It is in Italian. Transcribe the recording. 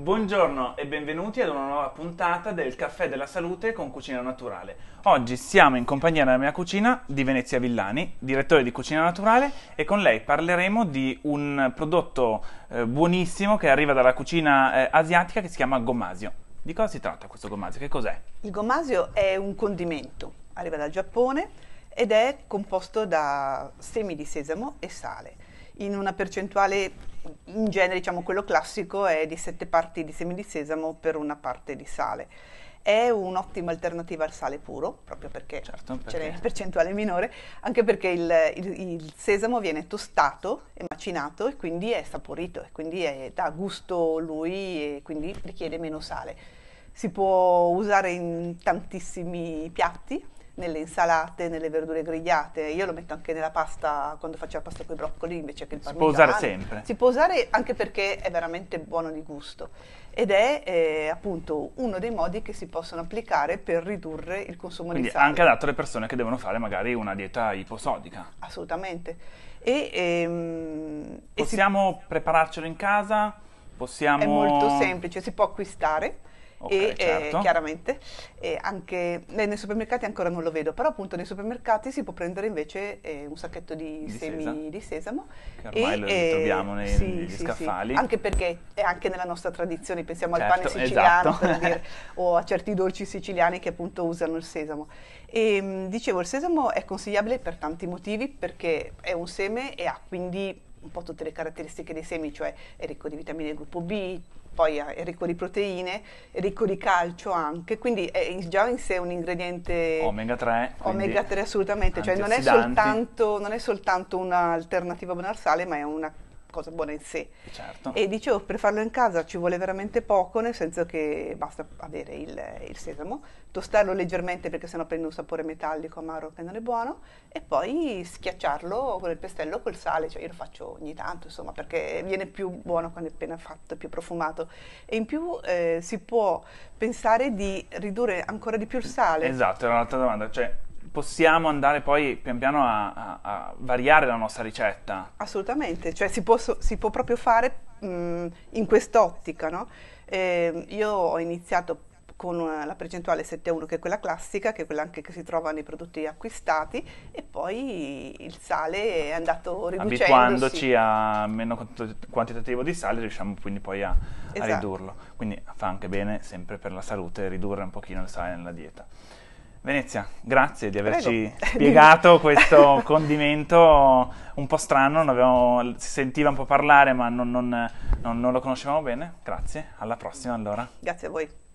Buongiorno e benvenuti ad una nuova puntata del Caffè della Salute con Cucina Naturale. Oggi siamo in compagnia della mia cucina di Venezia Villani, direttore di Cucina Naturale, e con lei parleremo di un prodotto eh, buonissimo che arriva dalla cucina eh, asiatica che si chiama gomasio. Di cosa si tratta questo gomasio? Che cos'è? Il gomasio è un condimento, arriva dal Giappone ed è composto da semi di sesamo e sale in una percentuale in genere diciamo quello classico è di 7 parti di semi di sesamo per una parte di sale. È un'ottima alternativa al sale puro, proprio perché, certo, perché. c'è la percentuale minore, anche perché il, il, il, sesamo viene tostato e macinato e quindi è saporito, e quindi è, dà gusto lui e quindi richiede meno sale. Si può usare in tantissimi piatti, nelle insalate, nelle verdure grigliate, io lo metto anche nella pasta, quando faccio la pasta con i broccoli invece che il parmigiano. Si può usare sempre. Si può usare anche perché è veramente buono di gusto ed è eh, appunto uno dei modi che si possono applicare per ridurre il consumo Quindi di sale. anche adatto alle persone che devono fare magari una dieta iposodica. Assolutamente. E, ehm, Possiamo e si... prepararcelo in casa? Possiamo... È molto semplice, si può acquistare Okay, e eh, certo. eh, chiaramente eh, anche eh, nei supermercati ancora non lo vedo, però appunto nei supermercati si può prendere invece eh, un sacchetto di, di semi sesamo, di sesamo. Che ormai e, lo eh, ritroviamo nei, sì, negli sì, scaffali. Sì. Anche perché è anche nella nostra tradizione, pensiamo certo, al pane certo, esatto. siciliano esatto. per dire, o a certi dolci siciliani che appunto usano il sesamo. E, ehm, dicevo, il sesamo è consigliabile per tanti motivi perché è un seme e ha quindi un po' tutte le caratteristiche dei semi, cioè è ricco di vitamine gruppo B, poi è ricco di proteine, è ricco di calcio anche, quindi è già in sé un ingrediente omega 3. Omega 3 assolutamente, cioè non è soltanto, soltanto un'alternativa buona al sale, ma è una cosa buona in sé. Certo. E dicevo, per farlo in casa ci vuole veramente poco, nel senso che basta avere il, il sesamo, tostarlo leggermente perché sennò prende un sapore metallico amaro che non è buono, e poi schiacciarlo con il pestello col sale, cioè io lo faccio ogni tanto, insomma, perché viene più buono quando è appena fatto, più profumato. E in più eh, si può pensare di ridurre ancora di più il sale. Esatto, era un'altra domanda, cioè possiamo andare poi pian piano a, a, a variare la nostra ricetta. Assolutamente, cioè si può, si può proprio fare mh, in quest'ottica, no? eh, io ho iniziato con eh, la percentuale 7 a 1 che è quella classica, che è quella anche che si trova nei prodotti acquistati e poi il sale è andato riducendosi. Abituandoci a meno quantitativo di sale riusciamo quindi poi a, esatto. a ridurlo, quindi fa anche bene sempre per la salute ridurre un pochino il sale nella dieta. Venezia, grazie di averci Prego. spiegato questo condimento un po' strano, avevamo, si sentiva un po' parlare ma non, non, non, non lo conoscevamo bene. Grazie, alla prossima allora. Grazie a voi.